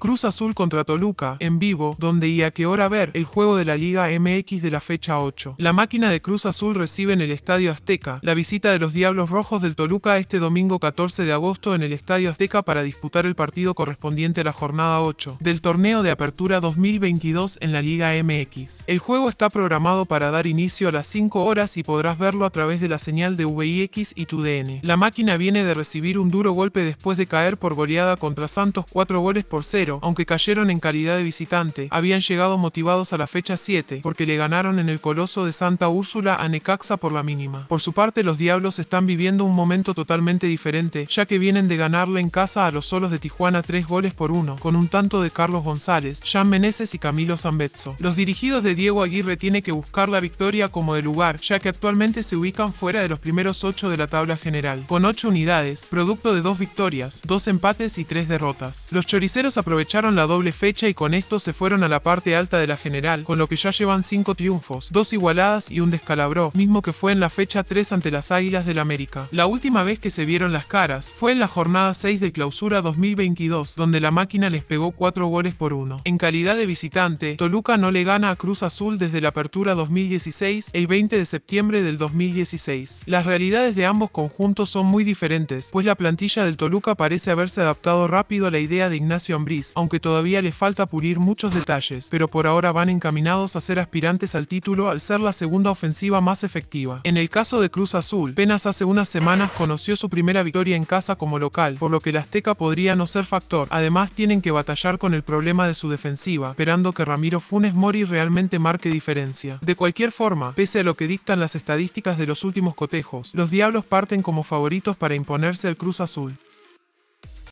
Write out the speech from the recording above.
Cruz Azul contra Toluca, en vivo, donde y a qué hora ver el juego de la Liga MX de la fecha 8. La máquina de Cruz Azul recibe en el Estadio Azteca la visita de los Diablos Rojos del Toluca este domingo 14 de agosto en el Estadio Azteca para disputar el partido correspondiente a la jornada 8 del torneo de apertura 2022 en la Liga MX. El juego está programado para dar inicio a las 5 horas y podrás verlo a través de la señal de VIX y tu DN. La máquina viene de recibir un duro golpe después de caer por goleada contra Santos 4 goles por 0 aunque cayeron en calidad de visitante, habían llegado motivados a la fecha 7, porque le ganaron en el Coloso de Santa Úrsula a Necaxa por la mínima. Por su parte, los Diablos están viviendo un momento totalmente diferente, ya que vienen de ganarle en casa a los Solos de Tijuana 3 goles por 1, con un tanto de Carlos González, Jean Meneses y Camilo Zambetso. Los dirigidos de Diego Aguirre tienen que buscar la victoria como de lugar, ya que actualmente se ubican fuera de los primeros 8 de la tabla general, con 8 unidades, producto de 2 victorias, 2 empates y 3 derrotas. Los choriceros aprovecharon aprovecharon la doble fecha y con esto se fueron a la parte alta de la general, con lo que ya llevan 5 triunfos, 2 igualadas y un descalabró, mismo que fue en la fecha 3 ante las Águilas del América. La última vez que se vieron las caras fue en la jornada 6 de clausura 2022, donde la máquina les pegó 4 goles por 1. En calidad de visitante, Toluca no le gana a Cruz Azul desde la apertura 2016, el 20 de septiembre del 2016. Las realidades de ambos conjuntos son muy diferentes, pues la plantilla del Toluca parece haberse adaptado rápido a la idea de Ignacio Ambriz, aunque todavía le falta pulir muchos detalles, pero por ahora van encaminados a ser aspirantes al título al ser la segunda ofensiva más efectiva. En el caso de Cruz Azul, apenas hace unas semanas conoció su primera victoria en casa como local, por lo que la Azteca podría no ser factor. Además tienen que batallar con el problema de su defensiva, esperando que Ramiro Funes Mori realmente marque diferencia. De cualquier forma, pese a lo que dictan las estadísticas de los últimos cotejos, los Diablos parten como favoritos para imponerse al Cruz Azul.